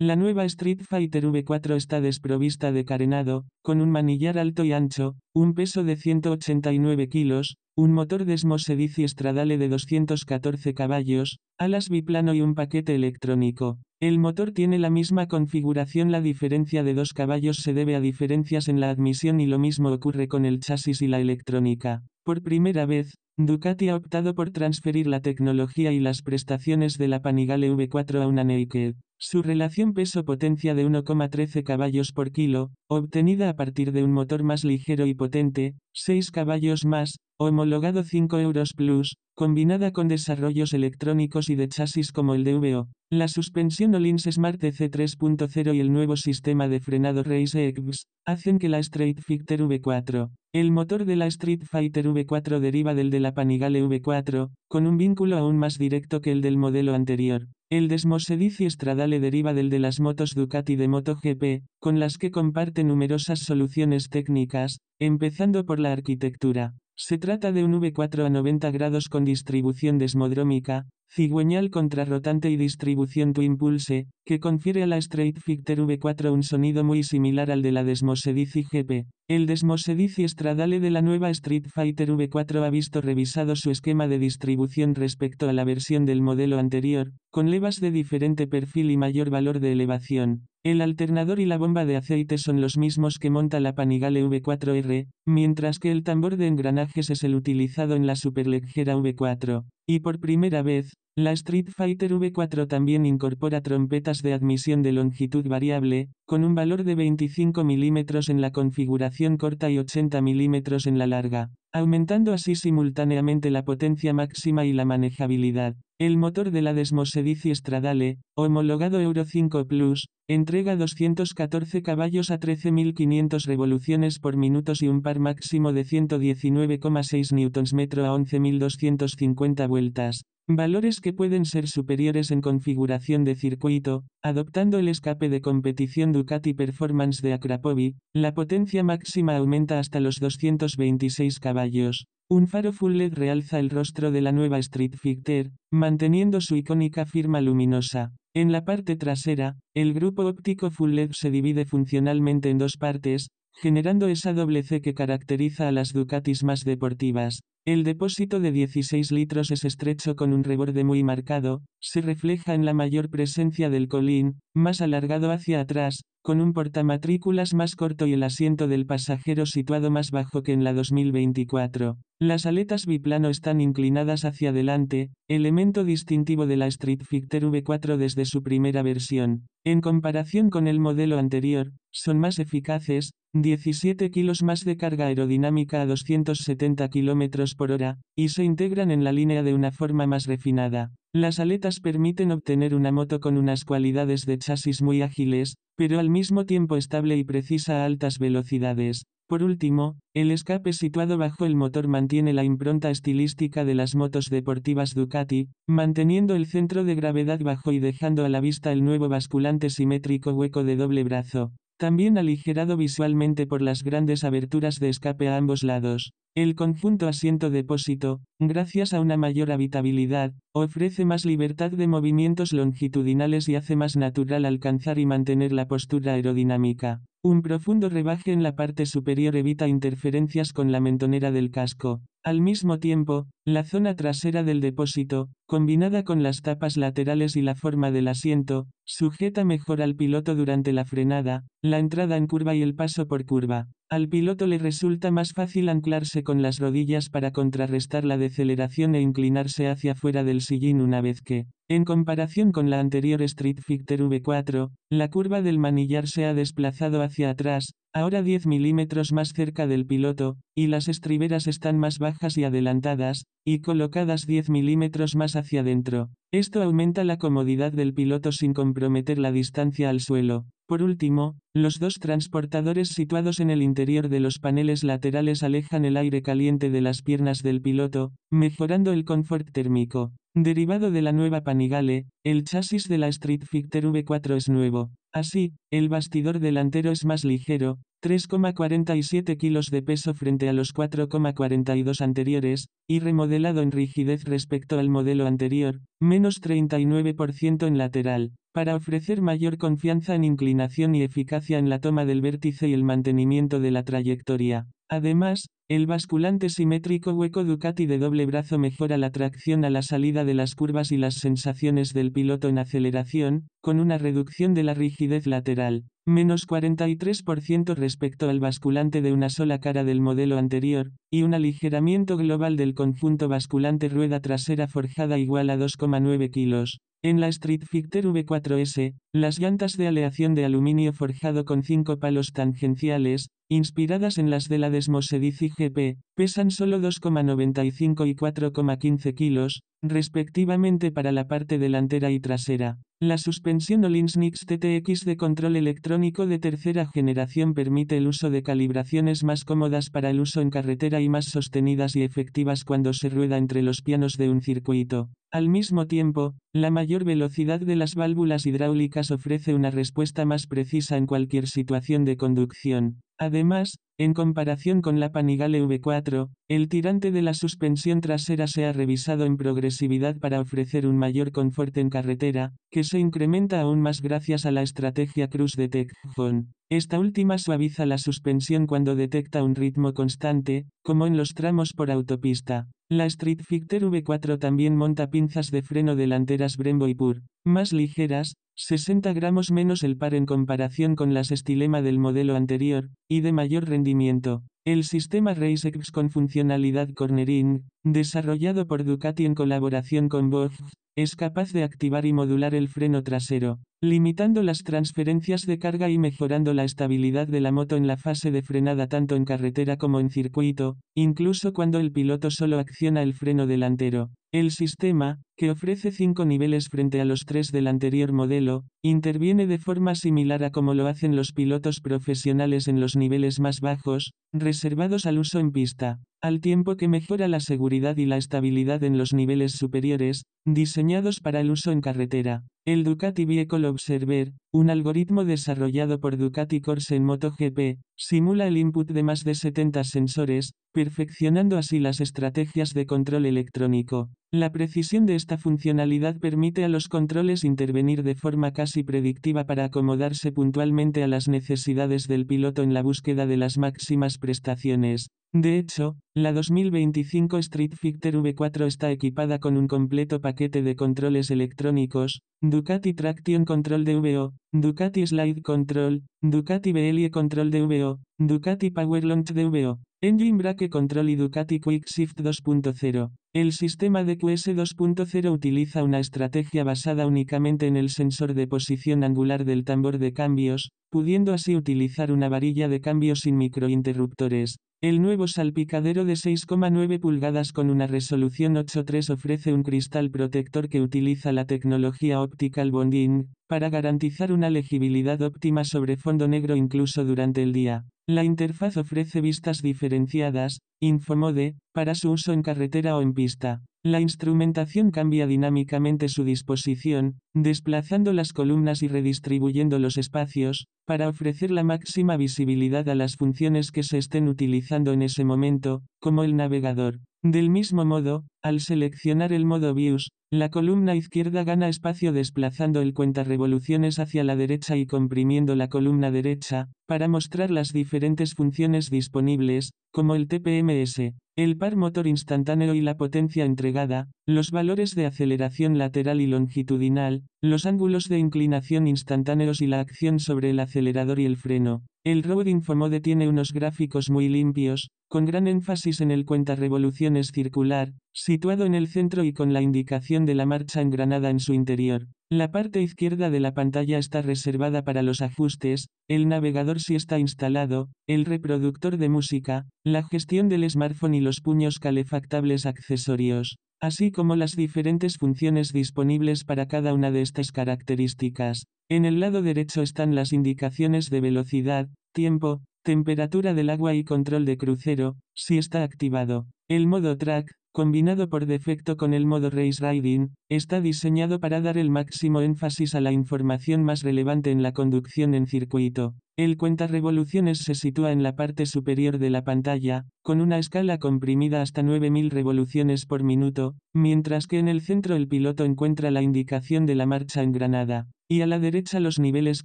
La nueva Street Fighter V4 está desprovista de carenado, con un manillar alto y ancho, un peso de 189 kilos, un motor Desmosedici Stradale de 214 caballos, alas biplano y un paquete electrónico. El motor tiene la misma configuración, la diferencia de dos caballos se debe a diferencias en la admisión y lo mismo ocurre con el chasis y la electrónica. Por primera vez, Ducati ha optado por transferir la tecnología y las prestaciones de la Panigale V4 a una Naked. Su relación peso-potencia de 1,13 caballos por kilo, obtenida a partir de un motor más ligero y potente, 6 caballos más, homologado 5 euros plus, combinada con desarrollos electrónicos y de chasis como el DVO, la suspensión Olins Smart e c 3.0 y el nuevo sistema de frenado Race X, hacen que la Street Fighter V4, el motor de la Street Fighter V4 deriva del de la Panigale V4, con un vínculo aún más directo que el del modelo anterior, el desmosedici Stradale deriva del de las motos Ducati de MotoGP, con las que comparte numerosas soluciones técnicas, empezando por la arquitectura. Se trata de un V4 a 90 grados con distribución desmodrómica, Cigüeñal contrarrotante y distribución tu impulse, que confiere a la Street Fighter V4 un sonido muy similar al de la Desmosedici GP. El Desmosedici Stradale de la nueva Street Fighter V4 ha visto revisado su esquema de distribución respecto a la versión del modelo anterior, con levas de diferente perfil y mayor valor de elevación, el alternador y la bomba de aceite son los mismos que monta la Panigale V4R, mientras que el tambor de engranajes es el utilizado en la superleggera V4, y por primera vez, la Street Fighter V4 también incorpora trompetas de admisión de longitud variable, con un valor de 25 mm en la configuración corta y 80 mm en la larga, aumentando así simultáneamente la potencia máxima y la manejabilidad. El motor de la Desmosedici Stradale, homologado Euro 5 Plus, entrega 214 caballos a 13.500 revoluciones por minuto y un par máximo de 119,6 Nm a 11.250 vueltas. Valores que pueden ser superiores en configuración de circuito, adoptando el escape de competición Ducati Performance de Akrapovi, la potencia máxima aumenta hasta los 226 caballos. Un faro full LED realza el rostro de la nueva Street Fighter, manteniendo su icónica firma luminosa. En la parte trasera, el grupo óptico full LED se divide funcionalmente en dos partes, generando esa doble C que caracteriza a las Ducatis más deportivas. El depósito de 16 litros es estrecho con un reborde muy marcado, se refleja en la mayor presencia del colín, más alargado hacia atrás, con un portamatrículas más corto y el asiento del pasajero situado más bajo que en la 2024. Las aletas biplano están inclinadas hacia adelante, elemento distintivo de la Street Fighter V4 desde su primera versión. En comparación con el modelo anterior, son más eficaces, 17 kilos más de carga aerodinámica a 270 km por hora, y se integran en la línea de una forma más refinada. Las aletas permiten obtener una moto con unas cualidades de chasis muy ágiles, pero al mismo tiempo estable y precisa a altas velocidades. Por último, el escape situado bajo el motor mantiene la impronta estilística de las motos deportivas Ducati, manteniendo el centro de gravedad bajo y dejando a la vista el nuevo basculante simétrico hueco de doble brazo. También aligerado visualmente por las grandes aberturas de escape a ambos lados, el conjunto asiento-depósito, gracias a una mayor habitabilidad, ofrece más libertad de movimientos longitudinales y hace más natural alcanzar y mantener la postura aerodinámica. Un profundo rebaje en la parte superior evita interferencias con la mentonera del casco. Al mismo tiempo, la zona trasera del depósito, combinada con las tapas laterales y la forma del asiento, sujeta mejor al piloto durante la frenada, la entrada en curva y el paso por curva. Al piloto le resulta más fácil anclarse con las rodillas para contrarrestar la deceleración e inclinarse hacia fuera del sillín una vez que, en comparación con la anterior Street Fighter V4, la curva del manillar se ha desplazado hacia atrás, ahora 10 milímetros más cerca del piloto, y las estriberas están más bajas y adelantadas, y colocadas 10 milímetros más hacia adentro. Esto aumenta la comodidad del piloto sin comprometer la distancia al suelo. Por último, los dos transportadores situados en el interior de los paneles laterales alejan el aire caliente de las piernas del piloto, mejorando el confort térmico. Derivado de la nueva Panigale, el chasis de la Street Fighter V4 es nuevo. Así, el bastidor delantero es más ligero, 3,47 kilos de peso frente a los 4,42 anteriores, y remodelado en rigidez respecto al modelo anterior, menos 39% en lateral, para ofrecer mayor confianza en inclinación y eficacia en la toma del vértice y el mantenimiento de la trayectoria. Además, el basculante simétrico hueco Ducati de doble brazo mejora la tracción a la salida de las curvas y las sensaciones del piloto en aceleración, con una reducción de la rigidez lateral, menos 43% respecto al basculante de una sola cara del modelo anterior, y un aligeramiento global del conjunto basculante rueda trasera forjada igual a 2,9 kilos. En la Street Fighter V4S, las llantas de aleación de aluminio forjado con cinco palos tangenciales, inspiradas en las de la Desmosedici GP, pesan solo 2,95 y 4,15 kilos, respectivamente para la parte delantera y trasera. La suspensión Olinsnix TTX de control electrónico de tercera generación permite el uso de calibraciones más cómodas para el uso en carretera y más sostenidas y efectivas cuando se rueda entre los pianos de un circuito. Al mismo tiempo, la mayor velocidad de las válvulas hidráulicas ofrece una respuesta más precisa en cualquier situación de conducción, Además, en comparación con la Panigale V4, el tirante de la suspensión trasera se ha revisado en progresividad para ofrecer un mayor confort en carretera, que se incrementa aún más gracias a la estrategia Cruz Cruise Detection. Esta última suaviza la suspensión cuando detecta un ritmo constante, como en los tramos por autopista. La Street Fighter V4 también monta pinzas de freno delanteras Brembo y Pur, más ligeras, 60 gramos menos el par en comparación con las estilema del modelo anterior, y de mayor rendimiento. El sistema RaceX con funcionalidad cornering, desarrollado por Ducati en colaboración con Bosch, es capaz de activar y modular el freno trasero, limitando las transferencias de carga y mejorando la estabilidad de la moto en la fase de frenada tanto en carretera como en circuito, incluso cuando el piloto solo acciona el freno delantero. El sistema, que ofrece cinco niveles frente a los tres del anterior modelo, interviene de forma similar a como lo hacen los pilotos profesionales en los niveles más bajos, reservados al uso en pista al tiempo que mejora la seguridad y la estabilidad en los niveles superiores, diseñados para el uso en carretera. El Ducati Vehicle Observer, un algoritmo desarrollado por Ducati Corse en MotoGP, simula el input de más de 70 sensores, perfeccionando así las estrategias de control electrónico. La precisión de esta funcionalidad permite a los controles intervenir de forma casi predictiva para acomodarse puntualmente a las necesidades del piloto en la búsqueda de las máximas prestaciones. De hecho, la 2025 Street V4 está equipada con un completo paquete de controles electrónicos, Ducati Traction Control DVO, Ducati Slide Control, Ducati BLE Control DVO, Ducati Power Launch DVO, Engine Brake Control y Ducati Quick Shift 2.0. El sistema DQS 2.0 utiliza una estrategia basada únicamente en el sensor de posición angular del tambor de cambios, pudiendo así utilizar una varilla de cambio sin microinterruptores, el nuevo salpicadero de 6,9 pulgadas con una resolución 8.3 ofrece un cristal protector que utiliza la tecnología Optical Bonding, para garantizar una legibilidad óptima sobre fondo negro incluso durante el día. La interfaz ofrece vistas diferenciadas, infomode, para su uso en carretera o en pista. La instrumentación cambia dinámicamente su disposición, desplazando las columnas y redistribuyendo los espacios, para ofrecer la máxima visibilidad a las funciones que se estén utilizando en ese momento, como el navegador. Del mismo modo, al seleccionar el modo Views, la columna izquierda gana espacio desplazando el cuenta revoluciones hacia la derecha y comprimiendo la columna derecha, para mostrar las diferentes funciones disponibles, como el TPMS, el par motor instantáneo y la potencia entregada, los valores de aceleración lateral y longitudinal, los ángulos de inclinación instantáneos y la acción sobre el acelerador y el freno. El Road Infomode tiene unos gráficos muy limpios, con gran énfasis en el cuenta revoluciones circular, situado en el centro y con la indicación de la marcha engranada en su interior. La parte izquierda de la pantalla está reservada para los ajustes, el navegador si está instalado, el reproductor de música, la gestión del smartphone y los puños calefactables accesorios, así como las diferentes funciones disponibles para cada una de estas características. En el lado derecho están las indicaciones de velocidad, tiempo, temperatura del agua y control de crucero, si está activado. El modo track, combinado por defecto con el modo Race Riding, está diseñado para dar el máximo énfasis a la información más relevante en la conducción en circuito. El cuenta revoluciones se sitúa en la parte superior de la pantalla, con una escala comprimida hasta 9000 revoluciones por minuto, mientras que en el centro el piloto encuentra la indicación de la marcha en Granada, y a la derecha los niveles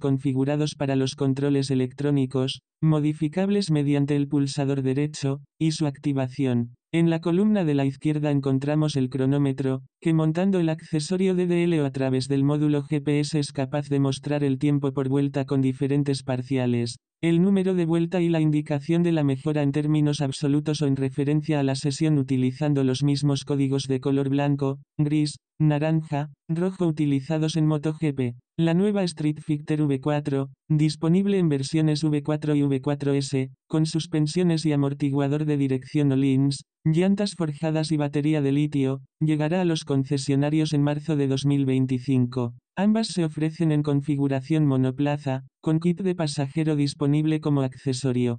configurados para los controles electrónicos, modificables mediante el pulsador derecho, y su activación. En la columna de la izquierda encontramos el cronómetro, que montando el accesorio DDL o a través del módulo GPS es capaz de mostrar el tiempo por vuelta con diferentes parciales, el número de vuelta y la indicación de la mejora en términos absolutos o en referencia a la sesión utilizando los mismos códigos de color blanco, gris, naranja, rojo utilizados en MotoGP. La nueva Street Fighter V4, disponible en versiones V4 y V4S, con suspensiones y amortiguador de dirección Olins, llantas forjadas y batería de litio, llegará a los concesionarios en marzo de 2025. Ambas se ofrecen en configuración monoplaza, con kit de pasajero disponible como accesorio.